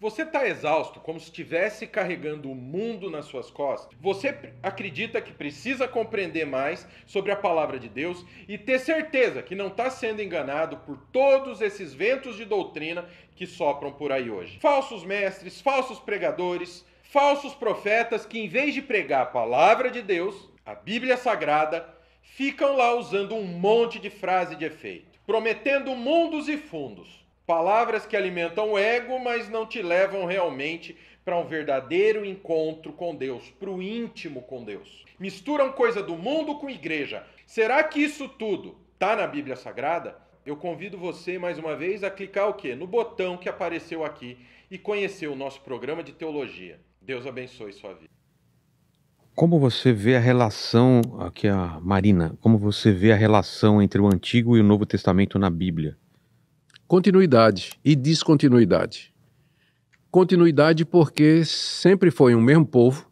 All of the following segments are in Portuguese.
Você está exausto, como se estivesse carregando o mundo nas suas costas? Você acredita que precisa compreender mais sobre a palavra de Deus e ter certeza que não está sendo enganado por todos esses ventos de doutrina que sopram por aí hoje? Falsos mestres, falsos pregadores, falsos profetas que, em vez de pregar a palavra de Deus, a Bíblia Sagrada, ficam lá usando um monte de frase de efeito, prometendo mundos e fundos Palavras que alimentam o ego, mas não te levam realmente para um verdadeiro encontro com Deus, para o íntimo com Deus. Misturam coisa do mundo com igreja. Será que isso tudo está na Bíblia Sagrada? Eu convido você mais uma vez a clicar o quê? No botão que apareceu aqui e conhecer o nosso programa de teologia. Deus abençoe sua vida. Como você vê a relação, aqui é a Marina, como você vê a relação entre o Antigo e o Novo Testamento na Bíblia? continuidade e descontinuidade. Continuidade porque sempre foi um mesmo povo,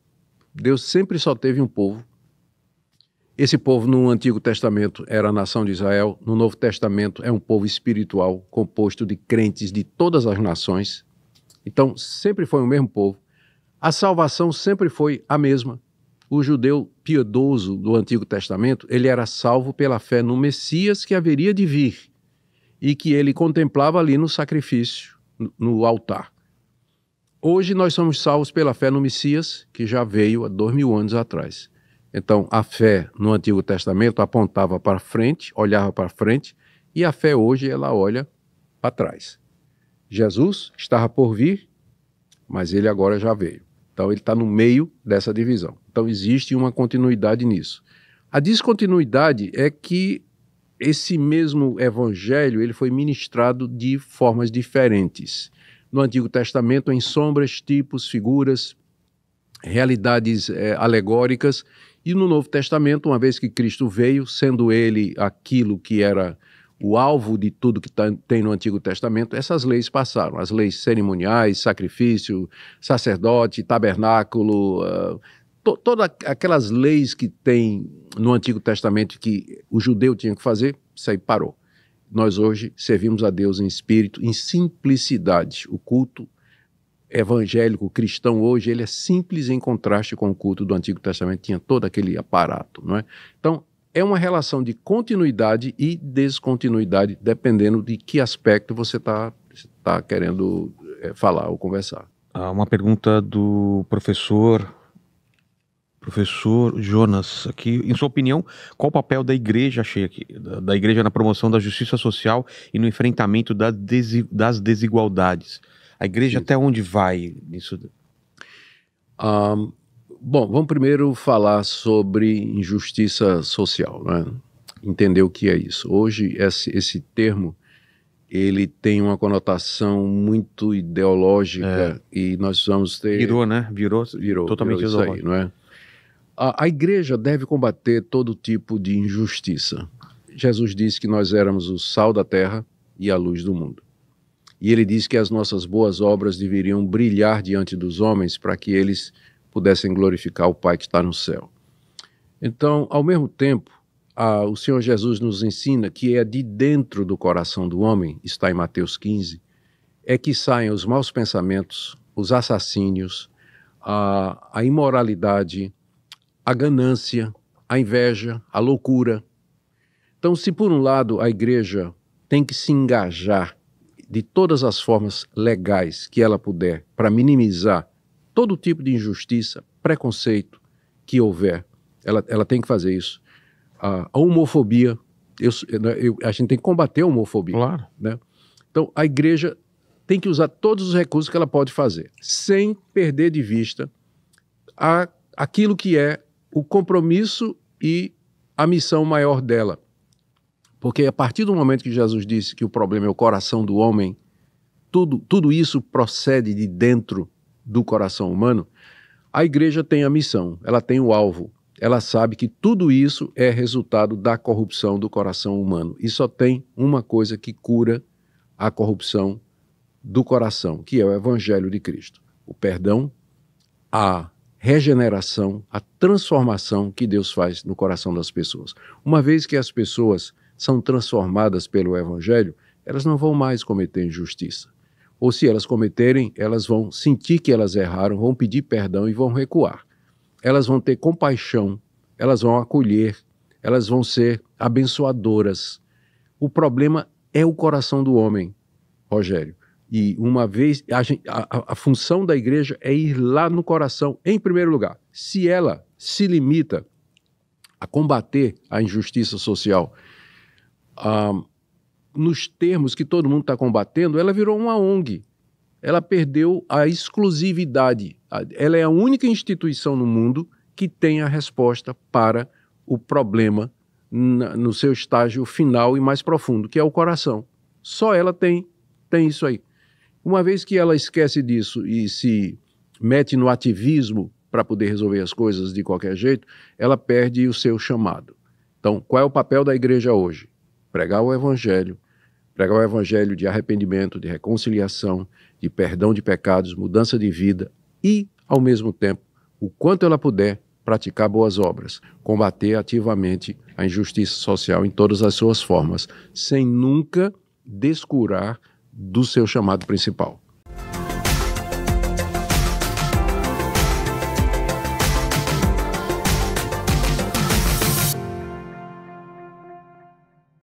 Deus sempre só teve um povo. Esse povo no Antigo Testamento era a nação de Israel, no Novo Testamento é um povo espiritual composto de crentes de todas as nações. Então, sempre foi o mesmo povo. A salvação sempre foi a mesma. O judeu piedoso do Antigo Testamento, ele era salvo pela fé no Messias que haveria de vir e que ele contemplava ali no sacrifício, no altar. Hoje nós somos salvos pela fé no Messias, que já veio há dois mil anos atrás. Então, a fé no Antigo Testamento apontava para frente, olhava para frente, e a fé hoje ela olha para trás. Jesus estava por vir, mas ele agora já veio. Então, ele está no meio dessa divisão. Então, existe uma continuidade nisso. A descontinuidade é que esse mesmo evangelho ele foi ministrado de formas diferentes. No Antigo Testamento, em sombras, tipos, figuras, realidades é, alegóricas, e no Novo Testamento, uma vez que Cristo veio, sendo ele aquilo que era o alvo de tudo que tá, tem no Antigo Testamento, essas leis passaram. As leis cerimoniais, sacrifício, sacerdote, tabernáculo, ah, to, todas aquelas leis que tem no Antigo Testamento que o judeu tinha que fazer, isso aí parou. Nós hoje servimos a Deus em espírito, em simplicidade. O culto evangélico cristão hoje ele é simples em contraste com o culto do Antigo Testamento, tinha todo aquele aparato, não é? Então, é uma relação de continuidade e descontinuidade, dependendo de que aspecto você está tá querendo é, falar ou conversar. Há ah, uma pergunta do professor Professor Jonas, aqui, em sua opinião, qual o papel da igreja, achei aqui, da, da igreja na promoção da justiça social e no enfrentamento da das desigualdades? A igreja até onde vai nisso? Um, bom, vamos primeiro falar sobre injustiça social, né? entender o que é isso. Hoje, esse, esse termo, ele tem uma conotação muito ideológica é. e nós vamos ter... Virou, né? Virou, virou totalmente virou isso aí, não é? A, a igreja deve combater todo tipo de injustiça. Jesus disse que nós éramos o sal da terra e a luz do mundo. E ele disse que as nossas boas obras deveriam brilhar diante dos homens para que eles pudessem glorificar o Pai que está no céu. Então, ao mesmo tempo, a, o Senhor Jesus nos ensina que é de dentro do coração do homem, está em Mateus 15, é que saem os maus pensamentos, os assassínios, a, a imoralidade, a ganância, a inveja, a loucura. Então, se por um lado a igreja tem que se engajar de todas as formas legais que ela puder para minimizar todo tipo de injustiça, preconceito que houver, ela, ela tem que fazer isso. A, a homofobia, eu, eu, a gente tem que combater a homofobia. Claro. Né? Então, a igreja tem que usar todos os recursos que ela pode fazer, sem perder de vista a, aquilo que é o compromisso e a missão maior dela. Porque a partir do momento que Jesus disse que o problema é o coração do homem, tudo, tudo isso procede de dentro do coração humano, a igreja tem a missão, ela tem o alvo, ela sabe que tudo isso é resultado da corrupção do coração humano. E só tem uma coisa que cura a corrupção do coração, que é o evangelho de Cristo: o perdão, a regeneração, a transformação que Deus faz no coração das pessoas. Uma vez que as pessoas são transformadas pelo Evangelho, elas não vão mais cometer injustiça. Ou se elas cometerem, elas vão sentir que elas erraram, vão pedir perdão e vão recuar. Elas vão ter compaixão, elas vão acolher, elas vão ser abençoadoras. O problema é o coração do homem, Rogério. E uma vez, a, a, a, função da igreja é ir lá no coração, em primeiro lugar. Se ela se limita a combater a injustiça social ah, nos termos que todo mundo está combatendo, ela virou uma ONG. Ela perdeu a exclusividade. Ela é a única instituição no mundo que tem a resposta para o problema na, no seu estágio final e mais profundo, que é o coração. Só ela tem, tem isso aí. Uma vez que ela esquece disso e se mete no ativismo para poder resolver as coisas de qualquer jeito, ela perde o seu chamado. Então, qual é o papel da igreja hoje? Pregar o evangelho, pregar o evangelho de arrependimento, de reconciliação, de perdão de pecados, mudança de vida e, ao mesmo tempo, o quanto ela puder, praticar boas obras, combater ativamente a injustiça social em todas as suas formas, sem nunca descurar do seu chamado principal.